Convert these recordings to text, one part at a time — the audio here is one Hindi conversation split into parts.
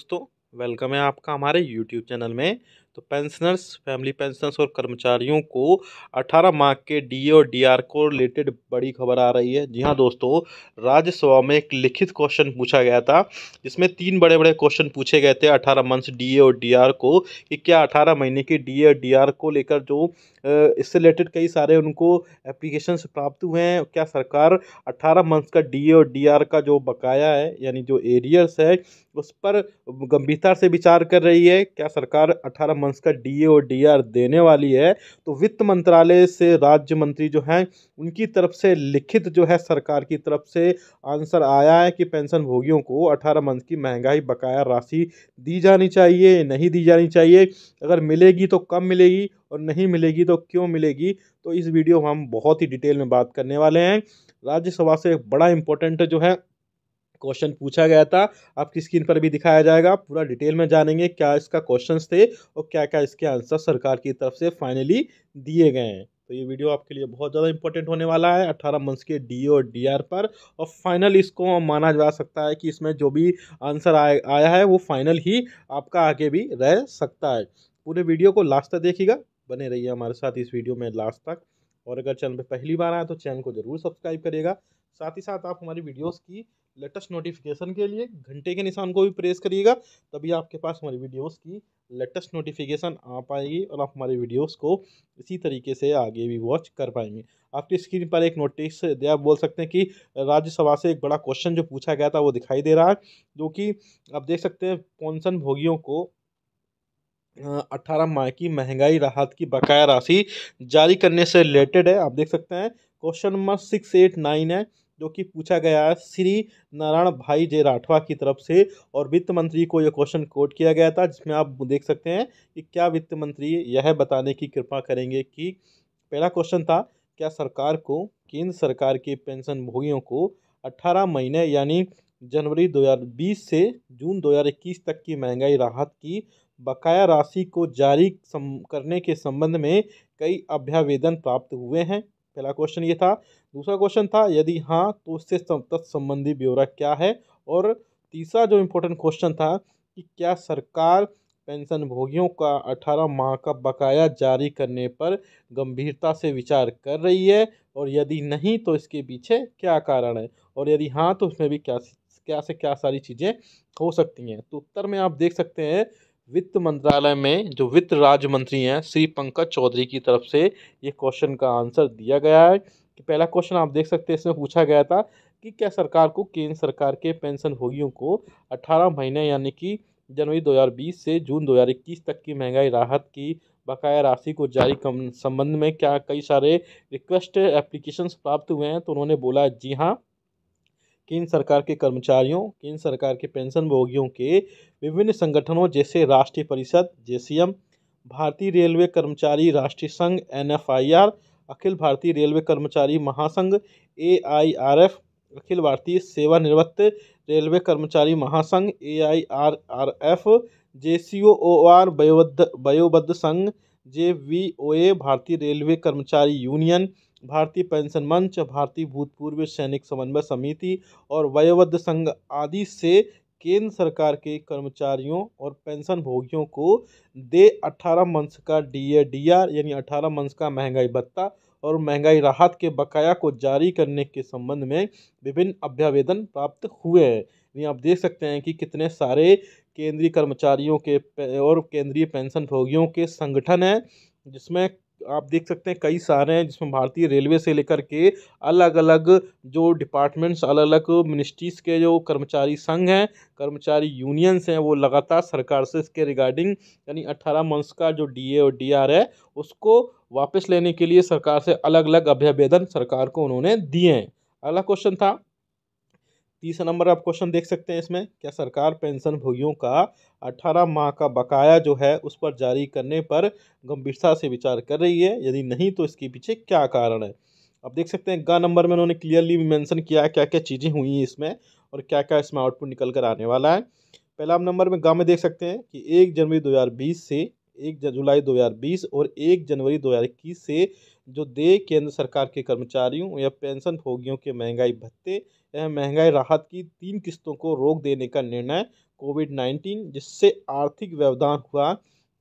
दोस्तों वेलकम है आपका हमारे यूट्यूब चैनल में तो पेंशनर्स फैमिली पेंशनर्स और कर्मचारियों को 18 माह के डीए और डीआर को रिलेटेड बड़ी खबर आ रही है जी हाँ दोस्तों राज्यसभा में एक लिखित क्वेश्चन पूछा गया था जिसमें तीन बड़े बड़े क्वेश्चन पूछे गए थे 18 मंथ्स डीए और डीआर को कि क्या 18 महीने के डीए और डीआर को लेकर जो इससे रिलेटेड कई सारे उनको एप्लीकेशन प्राप्त हुए हैं क्या सरकार अठारह मंथ्स का डीए और आर का जो बकाया है यानी जो एरियर्स है उस पर गंभीरता से विचार कर रही है क्या सरकार अठारह परफॉर्मेंस का डी और डी देने वाली है तो वित्त मंत्रालय से राज्य मंत्री जो हैं उनकी तरफ से लिखित जो है सरकार की तरफ से आंसर आया है कि पेंशन भोगियों को अठारह मंथ की महंगाई बकाया राशि दी जानी चाहिए नहीं दी जानी चाहिए अगर मिलेगी तो कम मिलेगी और नहीं मिलेगी तो क्यों मिलेगी तो इस वीडियो में हम बहुत ही डिटेल में बात करने वाले हैं राज्यसभा से बड़ा इंपॉर्टेंट जो है क्वेश्चन पूछा गया था आपकी स्क्रीन पर भी दिखाया जाएगा पूरा डिटेल में जानेंगे क्या इसका क्वेश्चंस थे और क्या क्या इसके आंसर सरकार की तरफ से फाइनली दिए गए हैं तो ये वीडियो आपके लिए बहुत ज़्यादा इंपॉर्टेंट होने वाला है 18 मंथ्स के डी और डी पर और फाइनल इसको माना जा सकता है कि इसमें जो भी आंसर आया आया है वो फाइनल ही आपका आगे भी रह सकता है पूरे वीडियो को लास्ट तक देखिएगा बने रहिए हमारे साथ इस वीडियो में लास्ट तक और अगर चैनल पर पहली बार आए तो चैनल को ज़रूर सब्सक्राइब करिएगा साथ ही साथ आप हमारी वीडियोस की लेटेस्ट नोटिफिकेशन के लिए घंटे के निशान को भी प्रेस करिएगा तभी आपके पास हमारी वीडियोस की लेटेस्ट नोटिफिकेशन आ पाएगी और आप हमारे वीडियोस को इसी तरीके से आगे भी वॉच कर पाएंगे आपकी स्क्रीन पर एक नोटिस दिया बोल सकते हैं कि राज्यसभा से एक बड़ा क्वेश्चन जो पूछा गया था वो दिखाई दे रहा है जो कि आप देख सकते हैं पेंशन भोगियों को अट्ठारह माह की महंगाई राहत की बकाया राशि जारी करने से रिलेटेड है आप देख सकते हैं question number six eight nine है जो कि पूछा गया है श्री नारायण भाई जय राठवा की तरफ से और वित्त मंत्री को यह क्वेश्चन कोट किया गया था जिसमें आप देख सकते हैं कि क्या वित्त मंत्री यह बताने की कृपा करेंगे कि पहला क्वेश्चन था क्या सरकार को केंद्र सरकार के पेंशनभोगियों को 18 महीने यानी जनवरी 2020 से जून 2021 तक की महंगाई राहत की बकाया राशि को जारी करने के संबंध में कई अभ्यावेदन प्राप्त हुए हैं पहला क्वेश्चन ये था दूसरा क्वेश्चन था यदि हाँ तो उससे तत्संबंधी ब्यौरा क्या है और तीसरा जो इम्पोर्टेंट क्वेश्चन था कि क्या सरकार पेंशनभोगियों का 18 माह का बकाया जारी करने पर गंभीरता से विचार कर रही है और यदि नहीं तो इसके पीछे क्या कारण है और यदि हाँ तो उसमें भी क्या क्या से क्या सारी चीज़ें हो सकती हैं तो उत्तर में आप देख सकते हैं वित्त मंत्रालय में जो वित्त राज्य मंत्री हैं श्री पंकज चौधरी की तरफ से ये क्वेश्चन का आंसर दिया गया है कि पहला क्वेश्चन आप देख सकते हैं इसमें पूछा गया था कि क्या सरकार को केंद्र सरकार के पेंशन भोगियों को 18 महीने यानी कि जनवरी 2020 से जून 2021 तक की महंगाई राहत की बकाया राशि को जारी संबंध में क्या कई सारे रिक्वेस्ट एप्लीकेशन प्राप्त हुए हैं तो उन्होंने बोला जी हाँ केंद्र सरकार के कर्मचारियों केंद्र सरकार के पेंशनभोगियों के विभिन्न संगठनों जैसे राष्ट्रीय परिषद जे भारतीय रेलवे कर्मचारी राष्ट्रीय संघ एन अखिल भारतीय रेलवे कर्मचारी महासंघ ए अखिल भारतीय सेवानिवृत्त रेलवे कर्मचारी महासंघ A I R R F J C O O R वयोबद्ध वयोबद्ध संघ जे वी ओ ए भारतीय रेलवे कर्मचारी यूनियन भारतीय पेंशन मंच भारतीय भूतपूर्व सैनिक समन्वय समिति और वयोवद्ध संघ आदि से केंद्र सरकार के कर्मचारियों और पेंशन भोगियों को दे 18 मंथ का डी आर यानी 18 मंथ का महंगाई भत्ता और महंगाई राहत के बकाया को जारी करने के संबंध में विभिन्न अभ्यावेदन प्राप्त हुए हैं यानी आप देख सकते हैं कि कितने सारे केंद्रीय कर्मचारियों के और केंद्रीय पेंशन भोगियों के संगठन हैं जिसमें आप देख सकते हैं कई सारे हैं जिसमें भारतीय रेलवे से लेकर के अलग अलग जो डिपार्टमेंट्स अलग अलग मिनिस्ट्रीज़ के जो कर्मचारी संघ हैं कर्मचारी यूनियंस हैं वो लगातार सरकार से इसके रिगार्डिंग यानी अट्ठारह मंथ्स का जो डीए और डीआर है उसको वापस लेने के लिए सरकार से अलग अलग अभ्यावेदन सरकार को उन्होंने दिए हैं अगला क्वेश्चन था तीसरा नंबर आप क्वेश्चन देख सकते हैं इसमें क्या सरकार पेंशन भोगियों का 18 माह का बकाया जो है उस पर जारी करने पर गंभीरता से विचार कर रही है यदि नहीं तो इसके पीछे क्या कारण है अब देख सकते हैं गा नंबर में उन्होंने क्लियरली मेंशन किया है क्या क्या चीज़ें हुई हैं इसमें और क्या क्या इसमें आउटपुट निकल कर आने वाला है पहला आप नंबर में गा में देख सकते हैं कि एक जनवरी बीस से एक जुलाई बीस और एक जनवरी इक्कीस से जो दे केंद्र सरकार के कर्मचारियों या पेंशन भोगियों के महंगाई भत्ते महंगाई राहत की तीन किस्तों को रोक देने का निर्णय कोविड नाइन्टीन जिससे आर्थिक व्यवधान हुआ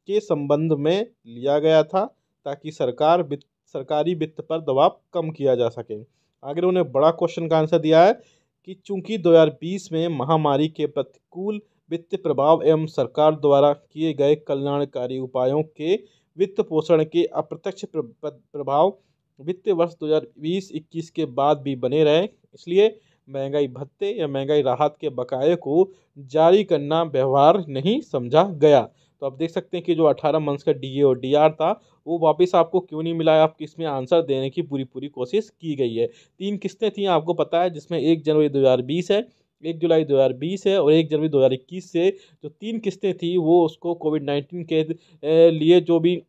के संबंध में लिया गया था ताकि सरकार वित्त सरकारी वित्त पर दबाव कम किया जा सके आगे उन्होंने बड़ा क्वेश्चन का आंसर दिया है कि चूंकि 2020 में महामारी के प्रतिकूल वित्त प्रभाव एवं सरकार द्वारा किए गए कल्याणकारी उपायों के वित्त पोषण के अप्रत्यक्ष प्रभाव वित्त वर्ष 2020-21 के बाद भी बने रहे इसलिए महंगाई भत्ते या महंगाई राहत के बकाए को जारी करना व्यवहार नहीं समझा गया तो आप देख सकते हैं कि जो 18 मंथ्स का डी और डी था वो वापस आपको क्यों नहीं मिला आपको इसमें आंसर देने की पूरी पूरी कोशिश की गई है तीन किस्तें थी आपको पता है जिसमें एक जनवरी 2020 है एक जुलाई 2020 है और एक जनवरी 2021 से जो तीन किस्तें थी वो उसको कोविड नाइन्टीन के लिए जो भी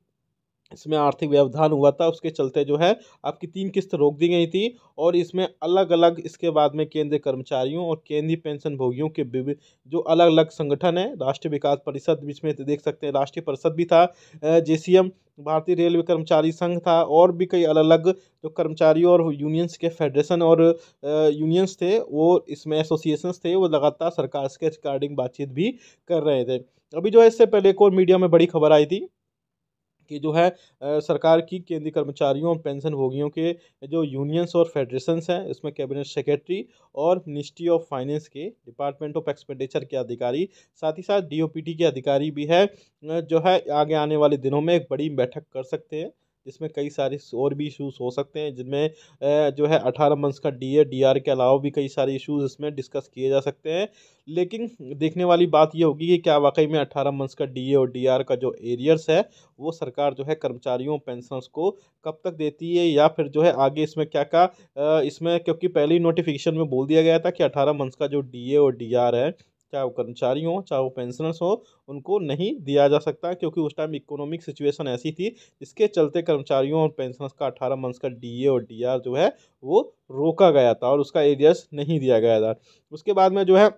इसमें आर्थिक व्यवधान हुआ था उसके चलते जो है आपकी तीन किस्त रोक दी गई थी और इसमें अलग अलग इसके बाद में केंद्रीय कर्मचारियों और केंद्रीय पेंशन भोगियों के जो अलग अलग संगठन है राष्ट्रीय विकास परिषद बीच में देख सकते हैं राष्ट्रीय परिषद भी था जे भारतीय रेलवे कर्मचारी संघ था और भी कई अलग अलग जो कर्मचारियों और यूनियंस के फेडरेशन और यूनियंस थे वो इसमें एसोसिएशंस थे वो लगातार सरकार के रिकार्डिंग बातचीत भी कर रहे थे अभी जो है इससे पहले एक और मीडिया में बड़ी खबर आई थी कि जो है सरकार की केंद्रीय कर्मचारियों और पेंशनभोगियों के जो यूनियंस और फेडरेशंस हैं इसमें कैबिनेट सेक्रेटरी और मिनिस्ट्री ऑफ फाइनेंस के डिपार्टमेंट ऑफ एक्सपेंडिचर के अधिकारी साथ ही साथ डी के अधिकारी भी है जो है आगे आने वाले दिनों में एक बड़ी बैठक कर सकते हैं इसमें कई सारे और भी इशूज़ हो सकते हैं जिनमें जो है अठारह मंथ्स का डी ए डी आर के अलावा भी कई सारे इशूज़ इसमें डिस्कस किए जा सकते हैं लेकिन देखने वाली बात यह होगी कि क्या वाकई में अठारह मंथ्स का डी ए और डी आर का जो एरियर्स है वो सरकार जो है कर्मचारियों पेंशनर्स को कब तक देती है या फिर जो है आगे इसमें क्या का इसमें क्योंकि पहले ही नोटिफिकेशन में बोल दिया गया था कि अठारह मंथ्स का जो डी ए और डी आर है चाहे वो कर्मचारी हों चाहे वो पेंशनर्स हों उनको नहीं दिया जा सकता क्योंकि उस टाइम इकोनॉमिक सिचुएशन ऐसी थी जिसके चलते कर्मचारियों और पेंशनर्स का अठारह मंथ्स का डी और डी जो है वो रोका गया था और उसका एरियस नहीं दिया गया था उसके बाद में जो है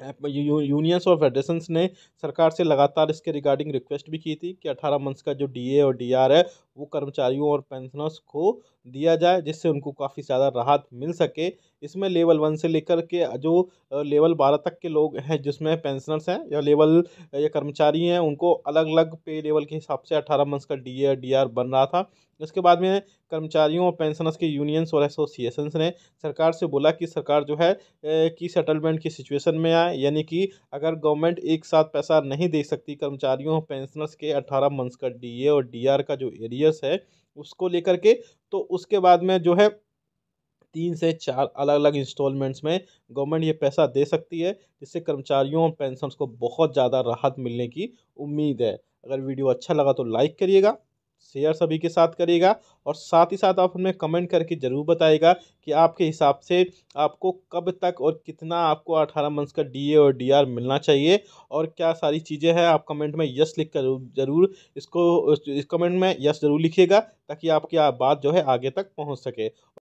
यूनियंस और फेडरेशन ने सरकार से लगातार इसके रिगार्डिंग रिक्वेस्ट भी की थी कि 18 मंथ्स का जो डीए और डीआर है वो कर्मचारियों और पेंशनर्स को दिया जाए जिससे उनको काफ़ी ज़्यादा राहत मिल सके इसमें लेवल वन से लेकर के जो लेवल बारह तक के लोग हैं जिसमें पेंशनर्स हैं या लेवल या कर्मचारी हैं उनको अलग अलग पे लेवल के हिसाब से अठारह मंथ्स का डी ए बन रहा था उसके बाद में कर्मचारियों और पेंशनर्स के यूनियंस और एसोसिएशंस ने सरकार से बोला कि सरकार जो है कि सेटलमेंट की सिचुएशन में आए यानी कि अगर गवर्नमेंट एक साथ पैसा नहीं दे सकती कर्मचारियों और पेंशनर्स के अट्ठारह मंथ्स का डीए और डीआर का जो एरियर्स है उसको लेकर के तो उसके बाद में जो है तीन से चार अलग अलग इंस्टॉलमेंट्स में गवर्नमेंट ये पैसा दे सकती है जिससे कर्मचारियों और पेंशनर्स को बहुत ज़्यादा राहत मिलने की उम्मीद है अगर वीडियो अच्छा लगा तो लाइक करिएगा शेयर सभी के साथ करेगा और साथ ही साथ आप हमें कमेंट करके ज़रूर बताएगा कि आपके हिसाब से आपको कब तक और कितना आपको अठारह मंथ्स का डीए और डीआर मिलना चाहिए और क्या सारी चीज़ें हैं आप कमेंट में यस लिख कर ज़रूर इसको इस कमेंट में यस ज़रूर लिखिएगा ताकि आपकी आप बात जो है आगे तक पहुँच सके